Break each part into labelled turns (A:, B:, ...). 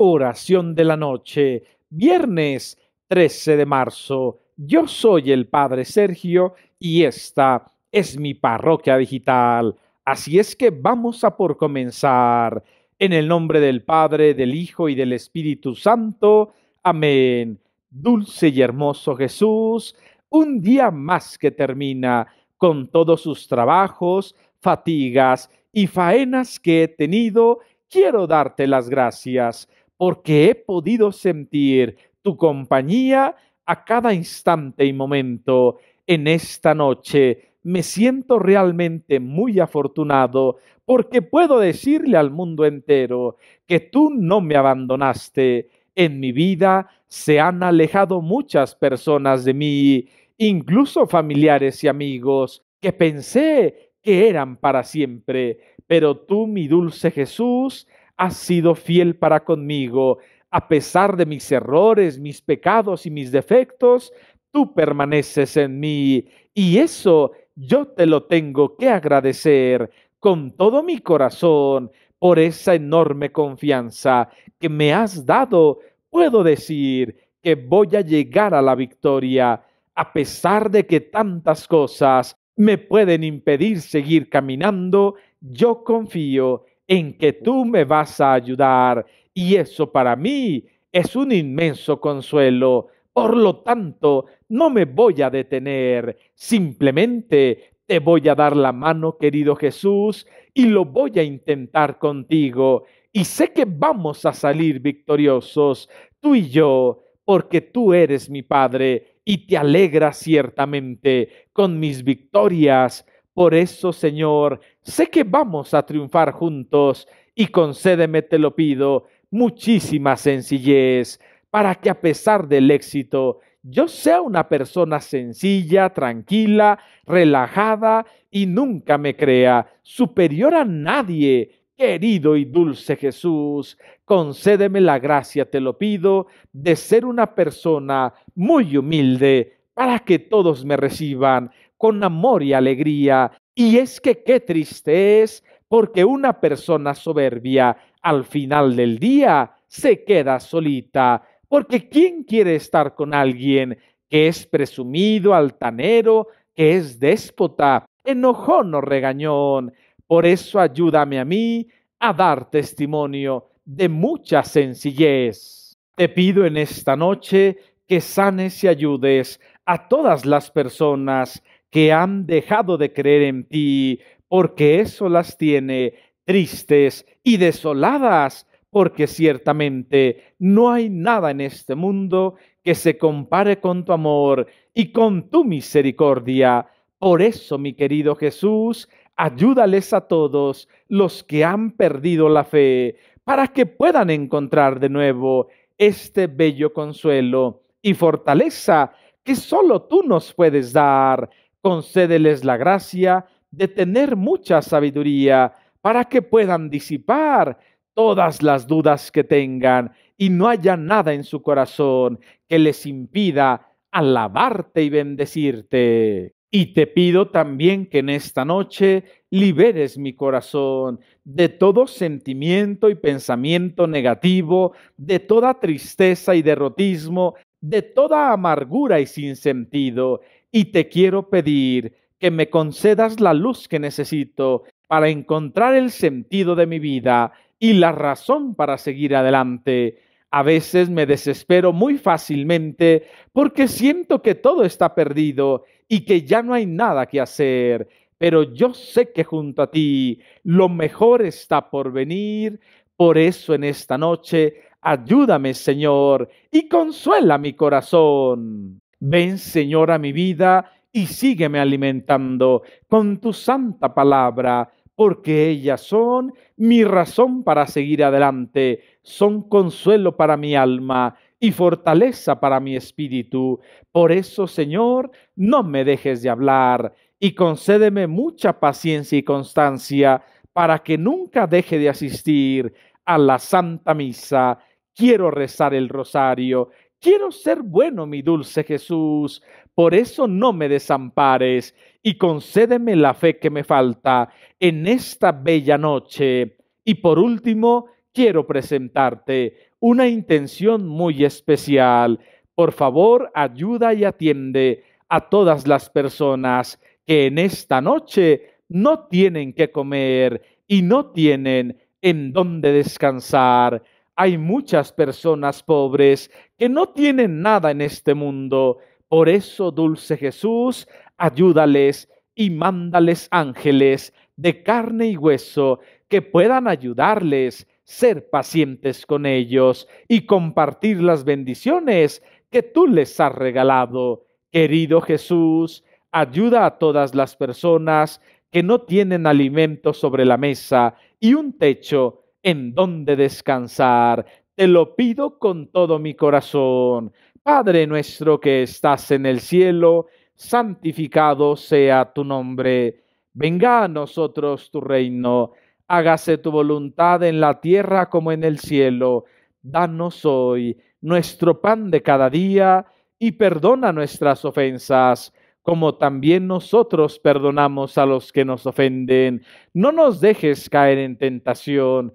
A: oración de la noche, viernes 13 de marzo. Yo soy el Padre Sergio y esta es mi parroquia digital. Así es que vamos a por comenzar. En el nombre del Padre, del Hijo y del Espíritu Santo. Amén. Dulce y hermoso Jesús, un día más que termina con todos sus trabajos, fatigas y faenas que he tenido, quiero darte las gracias porque he podido sentir tu compañía a cada instante y momento. En esta noche me siento realmente muy afortunado porque puedo decirle al mundo entero que tú no me abandonaste. En mi vida se han alejado muchas personas de mí, incluso familiares y amigos, que pensé que eran para siempre. Pero tú, mi dulce Jesús, has sido fiel para conmigo. A pesar de mis errores, mis pecados y mis defectos, tú permaneces en mí. Y eso yo te lo tengo que agradecer con todo mi corazón por esa enorme confianza que me has dado. Puedo decir que voy a llegar a la victoria, a pesar de que tantas cosas me pueden impedir seguir caminando, yo confío en que tú me vas a ayudar y eso para mí es un inmenso consuelo. Por lo tanto, no me voy a detener, simplemente te voy a dar la mano, querido Jesús, y lo voy a intentar contigo. Y sé que vamos a salir victoriosos, tú y yo, porque tú eres mi Padre y te alegras ciertamente con mis victorias. Por eso, Señor, Sé que vamos a triunfar juntos y concédeme, te lo pido, muchísima sencillez para que a pesar del éxito yo sea una persona sencilla, tranquila, relajada y nunca me crea superior a nadie. Querido y dulce Jesús, concédeme la gracia, te lo pido, de ser una persona muy humilde para que todos me reciban con amor y alegría y es que qué triste es, porque una persona soberbia al final del día se queda solita, porque ¿quién quiere estar con alguien que es presumido, altanero, que es déspota, enojón o regañón? Por eso ayúdame a mí a dar testimonio de mucha sencillez. Te pido en esta noche que sanes y ayudes a todas las personas que han dejado de creer en ti, porque eso las tiene tristes y desoladas, porque ciertamente no hay nada en este mundo que se compare con tu amor y con tu misericordia. Por eso, mi querido Jesús, ayúdales a todos los que han perdido la fe, para que puedan encontrar de nuevo este bello consuelo y fortaleza que solo tú nos puedes dar concédeles la gracia de tener mucha sabiduría para que puedan disipar todas las dudas que tengan y no haya nada en su corazón que les impida alabarte y bendecirte. Y te pido también que en esta noche liberes mi corazón de todo sentimiento y pensamiento negativo, de toda tristeza y derrotismo, de toda amargura y sin sentido, y te quiero pedir que me concedas la luz que necesito para encontrar el sentido de mi vida y la razón para seguir adelante. A veces me desespero muy fácilmente porque siento que todo está perdido y que ya no hay nada que hacer, pero yo sé que junto a ti lo mejor está por venir. Por eso en esta noche, ayúdame Señor y consuela mi corazón. Ven, Señor, a mi vida y sígueme alimentando con tu santa palabra, porque ellas son mi razón para seguir adelante, son consuelo para mi alma y fortaleza para mi espíritu. Por eso, Señor, no me dejes de hablar y concédeme mucha paciencia y constancia para que nunca deje de asistir a la Santa Misa. Quiero rezar el rosario, Quiero ser bueno, mi dulce Jesús, por eso no me desampares y concédeme la fe que me falta en esta bella noche. Y por último, quiero presentarte una intención muy especial. Por favor, ayuda y atiende a todas las personas que en esta noche no tienen que comer y no tienen en dónde descansar. Hay muchas personas pobres que no tienen nada en este mundo. Por eso, dulce Jesús, ayúdales y mándales ángeles de carne y hueso que puedan ayudarles, ser pacientes con ellos y compartir las bendiciones que tú les has regalado. Querido Jesús, ayuda a todas las personas que no tienen alimento sobre la mesa y un techo en donde descansar. Te lo pido con todo mi corazón. Padre nuestro que estás en el cielo, santificado sea tu nombre. Venga a nosotros tu reino. Hágase tu voluntad en la tierra como en el cielo. Danos hoy nuestro pan de cada día y perdona nuestras ofensas, como también nosotros perdonamos a los que nos ofenden. No nos dejes caer en tentación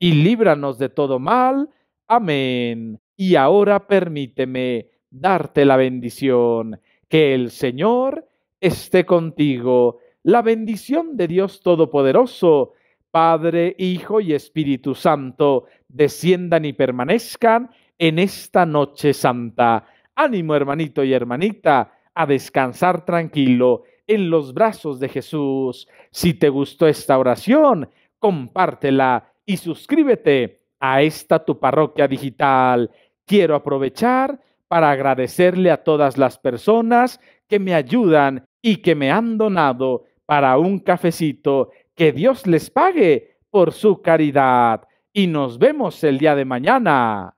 A: y líbranos de todo mal. Amén. Y ahora permíteme darte la bendición. Que el Señor esté contigo. La bendición de Dios Todopoderoso, Padre, Hijo y Espíritu Santo, desciendan y permanezcan en esta noche santa. Ánimo, hermanito y hermanita, a descansar tranquilo en los brazos de Jesús. Si te gustó esta oración, compártela y suscríbete a esta tu parroquia digital. Quiero aprovechar para agradecerle a todas las personas que me ayudan y que me han donado para un cafecito. Que Dios les pague por su caridad. Y nos vemos el día de mañana.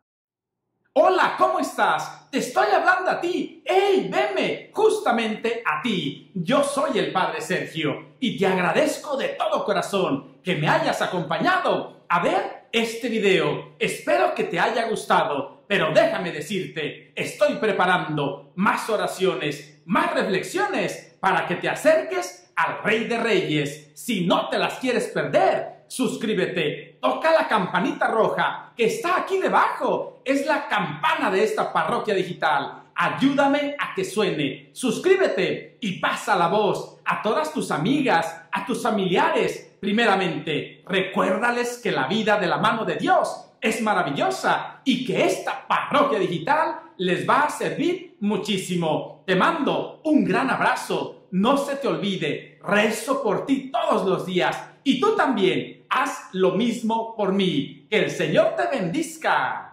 A: Hola, ¿cómo estás? Te estoy hablando a ti. ¡Ey, veme! Justamente a ti. Yo soy el Padre Sergio y te agradezco de todo corazón que me hayas acompañado a ver este video. Espero que te haya gustado, pero déjame decirte, estoy preparando más oraciones, más reflexiones para que te acerques al Rey de Reyes. Si no te las quieres perder, suscríbete, toca la campanita roja que está aquí debajo. Es la campana de esta parroquia digital. Ayúdame a que suene. Suscríbete y pasa la voz a todas tus amigas, a tus familiares, Primeramente, recuérdales que la vida de la mano de Dios es maravillosa y que esta parroquia digital les va a servir muchísimo. Te mando un gran abrazo. No se te olvide, rezo por ti todos los días y tú también haz lo mismo por mí. Que el Señor te bendiga.